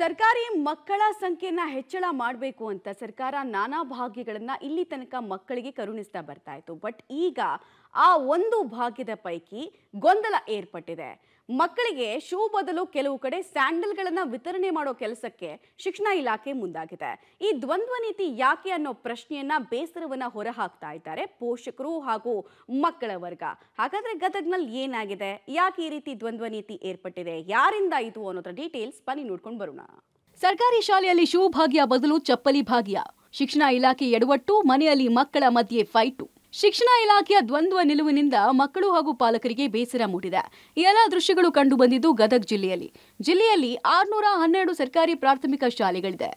ಸರ್ಕಾರಿ ಮಕ್ಕಳ ಸಂಖ್ಯೆನ ಹೆಚ್ಚಳ ಮಾಡಬೇಕು ಅಂತ ಸರ್ಕಾರ ನಾನಾ ಭಾಗ್ಯಗಳನ್ನ ಇಲ್ಲಿ ತನಕ ಮಕ್ಕಳಿಗೆ ಕರುಣಿಸ್ತಾ ಬರ್ತಾ ಇತ್ತು ಬಟ್ ಈಗ ಆ ಒಂದು ಭಾಗ್ಯದ ಪೈಕಿ ಗೊಂದಲ ಏರ್ಪಟ್ಟಿದೆ ಮಕ್ಕಳಿಗೆ ಶೂ ಬದಲು ಕೆಲವು ಕಡೆ ಸ್ಯಾಂಡಲ್ಗಳನ್ನು ವಿತರಣೆ ಮಾಡೋ ಕೆಲಸಕ್ಕೆ ಶಿಕ್ಷಣ ಇಲಾಖೆ ಮುಂದಾಗಿದೆ ಈ ದ್ವಂದ್ವ ನೀತಿ ಯಾಕೆ ಅನ್ನೋ ಪ್ರಶ್ನೆಯನ್ನ ಬೇಸರವನ್ನ ಹೊರಹಾಕ್ತಾ ಇದ್ದಾರೆ ಪೋಷಕರು ಹಾಗೂ ಮಕ್ಕಳ ವರ್ಗ ಹಾಗಾದ್ರೆ ಗದಗ್ನಲ್ಲಿ ಏನಾಗಿದೆ ಯಾಕೆ ಈ ರೀತಿ ದ್ವಂದ್ವ ನೀತಿ ಏರ್ಪಟ್ಟಿದೆ ಯಾರಿಂದ ಇದು ಅನ್ನೋದ್ರ ಡೀಟೇಲ್ಸ್ ಬನ್ನಿ ನೋಡ್ಕೊಂಡು ಬರೋಣ ಸರ್ಕಾರಿ ಶಾಲೆಯಲ್ಲಿ ಶೂ ಭಾಗ್ಯ ಬದಲು ಚಪ್ಪಲಿ ಭಾಗ್ಯ ಶಿಕ್ಷಣ ಇಲಾಖೆ ಎಡವಟ್ಟು ಮನೆಯಲ್ಲಿ ಮಕ್ಕಳ ಮಧ್ಯೆ ಫೈಟು ಶಿಕ್ಷಣ ಇಲಾಖೆಯ ದ್ವಂದ್ವ ನಿಲುವಿನಿಂದ ಮಕ್ಕಳು ಹಾಗೂ ಪಾಲಕರಿಗೆ ಬೇಸರ ಮೂಡಿದೆ ಎಲ್ಲ ದೃಶ್ಯಗಳು ಕಂಡು ಬಂದಿದ್ದು ಗದಗ ಜಿಲ್ಲೆಯಲ್ಲಿ ಜಿಲ್ಲೆಯಲ್ಲಿ ಆರ್ನೂರ ಹನ್ನೆರಡು ಸರ್ಕಾರಿ ಪ್ರಾಥಮಿಕ ಶಾಲೆಗಳಿದೆ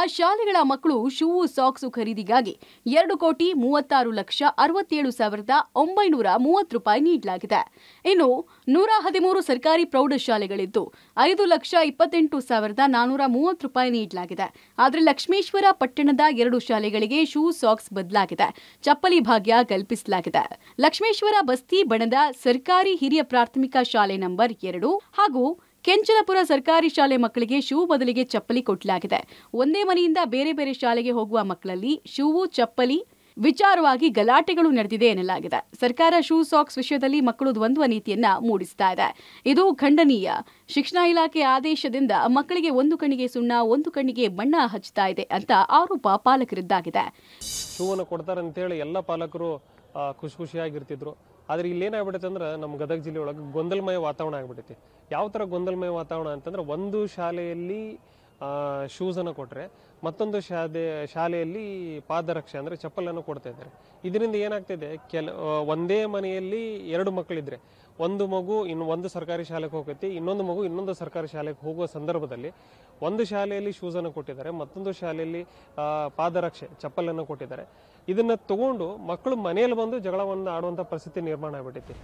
ಆ ಶಾಲೆಗಳ ಮಕ್ಕಳು ಶೂ ಸಾಕ್ಸು ಖರೀದಿಗಾಗಿ ಎರಡು ಕೋಟಿ ಮೂವತ್ತಾರು ಲಕ್ಷ ಅರವತ್ತೇಳು ಸಾವಿರದ ಒಂಬೈನೂರ ಮೂವತ್ತು ರೂಪಾಯಿ ನೀಡಲಾಗಿದೆ ಇನ್ನು ನೂರ ಹದಿಮೂರು ಸರ್ಕಾರಿ ಪ್ರೌಢಶಾಲೆಗಳಿದ್ದು ಐದು ಲಕ್ಷ ಇಪ್ಪತ್ತೆಂಟು ಸಾವಿರದ ನಾನೂರ ಮೂವತ್ತು ರೂಪಾಯಿ ನೀಡಲಾಗಿದೆ ಆದರೆ ಲಕ್ಷ್ಮೇಶ್ವರ ಪಟ್ಟಣದ ಎರಡು ಶಾಲೆಗಳಿಗೆ ಶೂ ಸಾಕ್ಸ್ ಬದಲಾಗಿದೆ ಚಪ್ಪಲಿ ಭಾಗ್ಯ ಕಲ್ಪಿಸಲಾಗಿದೆ ಲಕ್ಷ್ಮೇಶ್ವರ ಬಸ್ತಿ ಬಣದ ಸರ್ಕಾರಿ ಹಿರಿಯ ಪ್ರಾಥಮಿಕ ಶಾಲೆ ನಂಬರ್ ಎರಡು ಹಾಗೂ ಕೆಂಚಲಪುರ ಸರ್ಕಾರಿ ಶಾಲೆ ಮಕ್ಕಳಿಗೆ ಶೂ ಬದಲಿಗೆ ಚಪ್ಪಲಿ ಕೊಟ್ಟಲಾಗಿದೆ ಒಂದೇ ಮನೆಯಿಂದ ಬೇರೆ ಬೇರೆ ಶಾಲೆಗೆ ಹೋಗುವ ಮಕ್ಕಳಲ್ಲಿ ಶೂವು ಚಪ್ಪಲಿ ವಿಚಾರವಾಗಿ ಗಲಾಟೆಗಳು ನಡೆದಿದೆ ಎನ್ನಲಾಗಿದೆ ಸರ್ಕಾರ ಶೂ ಸಾಕ್ಸ್ ವಿಷಯದಲ್ಲಿ ಮಕ್ಕಳು ದ್ವಂದ್ವ ನೀತಿಯನ್ನ ಮೂಡಿಸ್ತಾ ಇದೆ ಇದು ಖಂಡನೀಯ ಶಿಕ್ಷಣ ಇಲಾಖೆ ಆದೇಶದಿಂದ ಮಕ್ಕಳಿಗೆ ಒಂದು ಕಣ್ಣಿಗೆ ಸುಣ್ಣ ಒಂದು ಕಣ್ಣಿಗೆ ಬಣ್ಣ ಹಚ್ಚುತ್ತಾ ಇದೆ ಅಂತ ಆರೋಪ ಪಾಲಕರಿದ್ದಾಗಿದೆ ಶೂವನ್ನು ಕೊಡ್ತಾರೆ ಅಂತೇಳಿ ಎಲ್ಲ ಪಾಲಕರು ಖುಷಿ ಖುಷಿಯಾಗಿರ್ತಿದ್ರು ಆದ್ರೆ ಇಲ್ಲಿ ಏನಾಗ್ಬಿಡುತ್ತೆ ಅಂದ್ರೆ ನಮ್ಮ ಗದಗ ಜಿಲ್ಲೆಯೊಳಗೆ ಗೊಂದಲಮಯ ವಾತಾವರಣ ಆಗ್ಬಿಟ್ಟೈತಿ ಯಾವ ಥರ ಗೊಂದಲಮಯ ವಾತಾವರಣ ಅಂತಂದ್ರೆ ಒಂದು ಶಾಲೆಯಲ್ಲಿ ಶೂಸನ್ನು ಕೊಟ್ಟರೆ ಮತ್ತೊಂದು ಶಾದೆ ಶಾಲೆಯಲ್ಲಿ ಪಾದರಕ್ಷೆ ಅಂದರೆ ಚಪ್ಪಲನ್ನು ಕೊಡ್ತಾ ಇದ್ದಾರೆ ಇದರಿಂದ ಏನಾಗ್ತಿದೆ ಕೆಲ ಒಂದೇ ಮನೆಯಲ್ಲಿ ಎರಡು ಮಕ್ಕಳಿದ್ರೆ ಒಂದು ಮಗು ಇನ್ನು ಒಂದು ಸರ್ಕಾರಿ ಶಾಲೆಗೆ ಹೋಗುತ್ತೆ ಇನ್ನೊಂದು ಮಗು ಇನ್ನೊಂದು ಸರ್ಕಾರಿ ಶಾಲೆಗೆ ಹೋಗುವ ಸಂದರ್ಭದಲ್ಲಿ ಒಂದು ಶಾಲೆಯಲ್ಲಿ ಶೂಸನ್ನು ಕೊಟ್ಟಿದ್ದಾರೆ ಮತ್ತೊಂದು ಶಾಲೆಯಲ್ಲಿ ಪಾದರಕ್ಷೆ ಚಪ್ಪಲನ್ನು ಕೊಟ್ಟಿದ್ದಾರೆ ಇದನ್ನು ತಗೊಂಡು ಮಕ್ಕಳು ಮನೆಯಲ್ಲಿ ಬಂದು ಜಗಳವನ್ನು ಆಡುವಂಥ ಪರಿಸ್ಥಿತಿ ನಿರ್ಮಾಣ ಆಗ್ಬಿಟ್ಟೈತಿ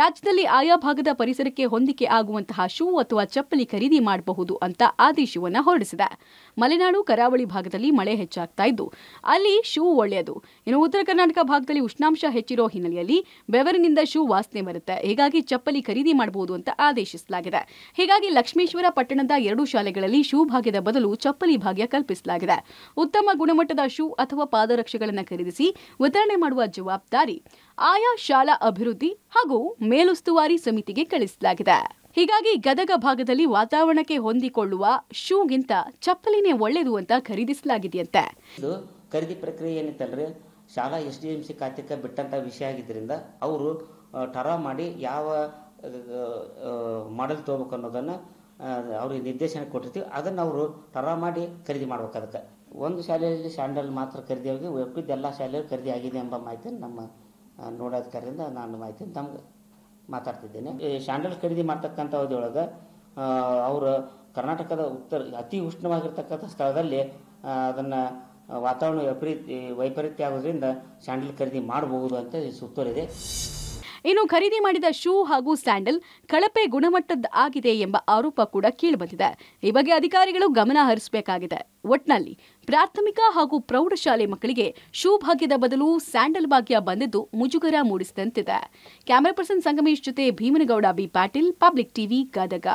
ರಾಜ್ಯದಲ್ಲಿ ಆಯಾ ಭಾಗದ ಪರಿಸರಕ್ಕೆ ಹೊಂದಿಕೆ ಆಗುವಂತಹ ಶೂ ಅಥವಾ ಚಪ್ಪಲಿ ಖರೀದಿ ಮಾಡಬಹುದು ಅಂತ ಆದೇಶವನ್ನು ಹೊರಡಿಸಿದೆ ಮಲೆನಾಡು ಕರಾವಳಿ ಭಾಗದಲ್ಲಿ ಮಳೆ ಹೆಚ್ಚಾಗ್ತಾ ಇದ್ದು ಅಲ್ಲಿ ಶೂ ಒಳ್ಳೆಯದು ಇನ್ನು ಉತ್ತರ ಕರ್ನಾಟಕ ಭಾಗದಲ್ಲಿ ಉಷ್ಣಾಂಶ ಹೆಚ್ಚಿರೋ ಹಿನ್ನೆಲೆಯಲ್ಲಿ ಬೆವರಿನಿಂದ ಶೂ ವಾಸನೆ ಬರುತ್ತೆ ಹೀಗಾಗಿ ಚಪ್ಪಲಿ ಖರೀದಿ ಮಾಡಬಹುದು ಅಂತ ಆದೇಶಿಸಲಾಗಿದೆ ಹೀಗಾಗಿ ಲಕ್ಷ್ಮೇಶ್ವರ ಪಟ್ಟಣದ ಎರಡು ಶಾಲೆಗಳಲ್ಲಿ ಶೂ ಭಾಗ್ಯದ ಬದಲು ಚಪ್ಪಲಿ ಭಾಗ್ಯ ಕಲ್ಪಿಸಲಾಗಿದೆ ಉತ್ತಮ ಗುಣಮಟ್ಟದ ಶೂ ಅಥವಾ ಪಾದರಕ್ಷೆಗಳನ್ನು ಖರೀದಿಸಿ ವಿತರಣೆ ಮಾಡುವ ಜವಾಬ್ದಾರಿ ಆಯಾ ಶಾಲಾ ಅಭಿವೃದ್ಧಿ ಹಾಗೂ ಮೇಲುಸ್ತುವಾರಿ ಸಮಿತಿಗೆ ಕಳಿಸಲಾಗಿದೆ ಹೀಗಾಗಿ ಗದಗ ಭಾಗದಲ್ಲಿ ವಾತಾವರಣಕ್ಕೆ ಹೊಂದಿಕೊಳ್ಳುವ ಶೂಗಿಂತ ಚಪ್ಪಲಿನೇ ಒಳ್ಳೆಯದು ಅಂತ ಖರೀದಿಸಲಾಗಿದೆಯಂತೆ ಖರೀದಿ ಪ್ರಕ್ರಿಯೆ ಏನಿತ್ತಲ್ರಿ ಶಾಲಾ ಎಸ್ ಡಿ ಎಂ ಸಿ ಖಾತೆಗೆ ಬಿಟ್ಟಂಥ ವಿಷಯ ಆಗಿದ್ದರಿಂದ ಅವರು ಟರ ಮಾಡಿ ಯಾವ ಮಾಡೆಲ್ ತಗೋಬೇಕು ಅನ್ನೋದನ್ನು ಅವ್ರಿಗೆ ನಿರ್ದೇಶನ ಕೊಟ್ಟಿರ್ತೀವಿ ಅದನ್ನು ಅವರು ಟರ ಮಾಡಿ ಖರೀದಿ ಮಾಡ್ಬೇಕು ಅದಕ್ಕೆ ಒಂದು ಶಾಲೆಯಲ್ಲಿ ಸ್ಯಾಂಡಲ್ ಮಾತ್ರ ಖರೀದಿ ಆಗಿ ಎಲ್ಲ ಶಾಲೆಯಲ್ಲಿ ಖರೀದಿ ಆಗಿದೆ ಎಂಬ ಮಾಹಿತಿ ನಮ್ಮ ನೋಡೋದ ನಾನು ಮಾಹಿತಿ ತಮ್ಗೆ ಮಾತಾಡ್ತಿದ್ದೇನೆ ಈ ಸ್ಯಾಂಡಲ್ ಖರೀದಿ ಮಾಡ್ತಕ್ಕಂಥ ಅವಧಿಯೊಳಗೆ ಅವರು ಕರ್ನಾಟಕದ ಉತ್ತರ ಅತಿ ಉಷ್ಣವಾಗಿರ್ತಕ್ಕಂಥ ಸ್ಥಳದಲ್ಲಿ ಅದನ್ನು ವಾತಾವರಣ ವೈಪರೀತ್ಯ ವೈಪರೀತ್ಯ ಆಗೋದ್ರಿಂದ ಸ್ಯಾಂಡಲ್ ಖರೀದಿ ಮಾಡಬಹುದು ಅಂತ ಸುತ್ತೋರಿದೆ ಇನ್ನು ಖರೀದಿ ಮಾಡಿದ ಶೂ ಹಾಗೂ ಸ್ಯಾಂಡಲ್ ಕಳಪೆ ಗುಣಮಟ್ಟದ ಆಗಿದೆ ಎಂಬ ಆರೋಪ ಕೂಡ ಕೇಳಿಬಂದಿದೆ ಈ ಬಗ್ಗೆ ಅಧಿಕಾರಿಗಳು ಗಮನ ಹರಿಸಬೇಕಾಗಿದೆ ಒಟ್ನಲ್ಲಿ ಪ್ರಾಥಮಿಕ ಹಾಗೂ ಪ್ರೌಢಶಾಲೆ ಮಕ್ಕಳಿಗೆ ಶೂ ಭಾಗ್ಯದ ಬದಲು ಸ್ಯಾಂಡಲ್ ಭಾಗ್ಯ ಬಂದಿದ್ದು ಮುಜುಗರ ಮೂಡಿಸಿದಂತಿದೆ ಕ್ಯಾಮರಾ ಪರ್ಸನ್ ಸಂಗಮೇಶ್ ಜೊತೆ Bhimanagouda B Patil Public TV Gadag